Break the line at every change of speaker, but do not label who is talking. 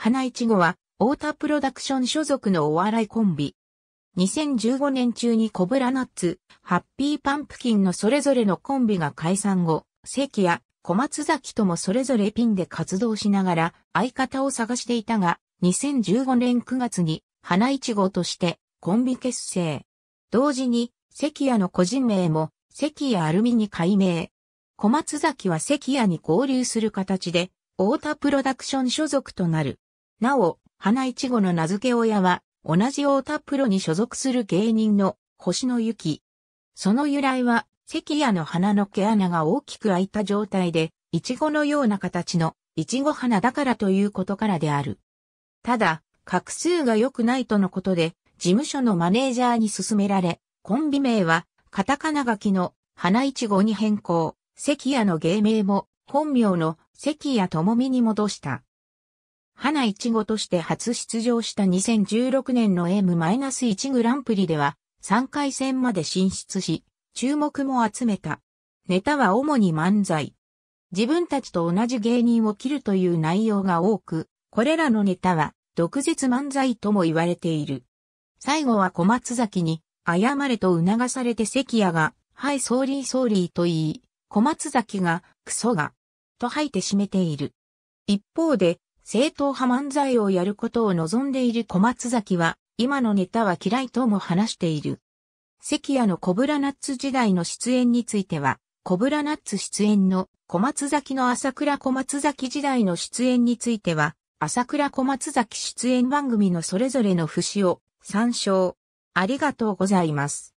花いちごは、太田プロダクション所属のお笑いコンビ。2015年中にコブラナッツ、ハッピーパンプキンのそれぞれのコンビが解散後、関や小松崎ともそれぞれピンで活動しながら相方を探していたが、2015年9月に花いちごとしてコンビ結成。同時に関谷の個人名も関谷アルミに改名。小松崎は関谷に合流する形で、太田プロダクション所属となる。なお、花いちごの名付け親は、同じ太田プロに所属する芸人の星野ゆき。その由来は、関谷の花の毛穴が大きく開いた状態で、いちごのような形のいちご花だからということからである。ただ、画数が良くないとのことで、事務所のマネージャーに勧められ、コンビ名は、カタカナ書きの花いちごに変更、関谷の芸名も、本名の関谷智美に戻した。花一ごとして初出場した2016年の M-1 グランプリでは3回戦まで進出し、注目も集めた。ネタは主に漫才。自分たちと同じ芸人を切るという内容が多く、これらのネタは毒舌漫才とも言われている。最後は小松崎に、謝れと促されて関谷が、はい、ソーリーソーリーと言い、小松崎が、クソが、と吐いて締めている。一方で、正統派漫才をやることを望んでいる小松崎は、今のネタは嫌いとも話している。関谷のコブラナッツ時代の出演については、コブラナッツ出演の小松崎の朝倉小松崎時代の出演については、朝倉小松崎出演番組のそれぞれの節を参照。ありがとうご
ざいます。